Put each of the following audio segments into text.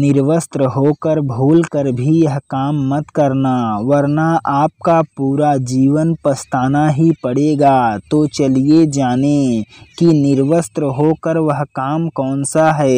निर्वस्त्र होकर भूल कर भी यह काम मत करना वरना आपका पूरा जीवन पछताना ही पड़ेगा तो चलिए जानें कि निर्वस्त्र होकर वह काम कौन सा है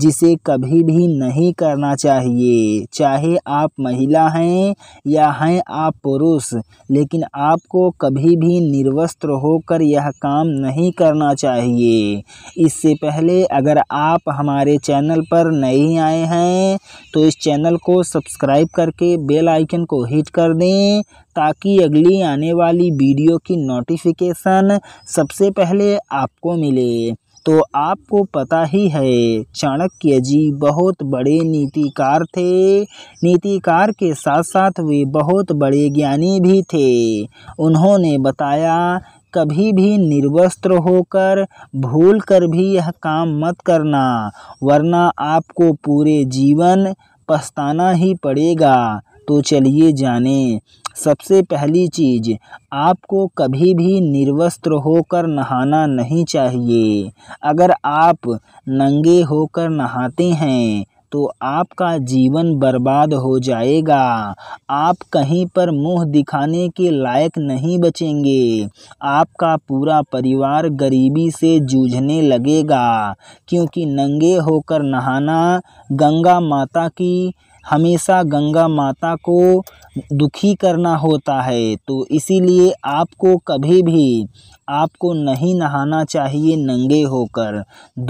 जिसे कभी भी नहीं करना चाहिए चाहे आप महिला हैं या हैं आप पुरुष लेकिन आपको कभी भी निर्वस्त्र होकर यह काम नहीं करना चाहिए इससे पहले अगर आप हमारे चैनल पर नहीं आए हैं तो इस चैनल को सब्सक्राइब करके बेल आइकन को हिट कर दें ताकि अगली आने वाली वीडियो की नोटिफिकेशन सबसे पहले आपको मिले तो आपको पता ही है चाणक्य जी बहुत बड़े नीतिकार थे नीतिकार के साथ साथ वे बहुत बड़े ज्ञानी भी थे उन्होंने बताया कभी भी निर्वस्त्र होकर भूल कर भी यह काम मत करना वरना आपको पूरे जीवन पछताना ही पड़ेगा तो चलिए जाने सबसे पहली चीज़ आपको कभी भी निर्वस्त्र होकर नहाना नहीं चाहिए अगर आप नंगे होकर नहाते हैं तो आपका जीवन बर्बाद हो जाएगा आप कहीं पर मुंह दिखाने के लायक नहीं बचेंगे आपका पूरा परिवार गरीबी से जूझने लगेगा क्योंकि नंगे होकर नहाना गंगा माता की हमेशा गंगा माता को दुखी करना होता है तो इसीलिए आपको कभी भी आपको नहीं नहाना चाहिए नंगे होकर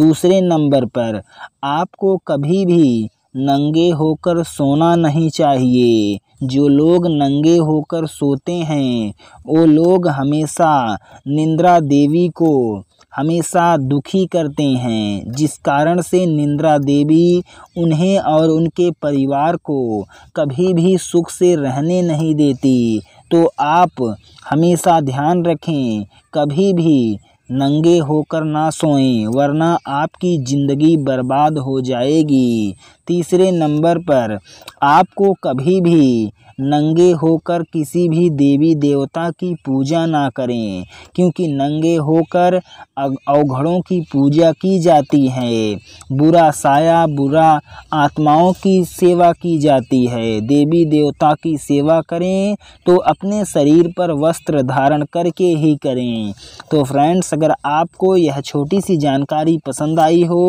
दूसरे नंबर पर आपको कभी भी नंगे होकर सोना नहीं चाहिए जो लोग नंगे होकर सोते हैं वो लोग हमेशा निंद्रा देवी को हमेशा दुखी करते हैं जिस कारण से निंद्रा देवी उन्हें और उनके परिवार को कभी भी सुख से रहने नहीं देती तो आप हमेशा ध्यान रखें कभी भी नंगे होकर ना सोएं वरना आपकी ज़िंदगी बर्बाद हो जाएगी तीसरे नंबर पर आपको कभी भी नंगे होकर किसी भी देवी देवता की पूजा ना करें क्योंकि नंगे होकर अवघड़ों की पूजा की जाती है बुरा साया बुरा आत्माओं की सेवा की जाती है देवी देवता की सेवा करें तो अपने शरीर पर वस्त्र धारण करके ही करें तो फ्रेंड्स अगर आपको यह छोटी सी जानकारी पसंद आई हो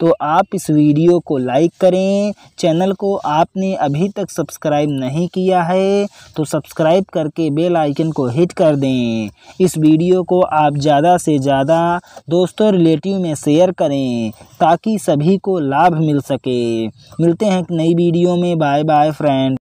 तो आप इस वीडियो को लाइक करें अपने चैनल को आपने अभी तक सब्सक्राइब नहीं किया है तो सब्सक्राइब करके बेल आइकन को हिट कर दें इस वीडियो को आप ज़्यादा से ज़्यादा दोस्तों रिलेटिव में शेयर करें ताकि सभी को लाभ मिल सके मिलते हैं एक नई वीडियो में बाय बाय फ्रेंड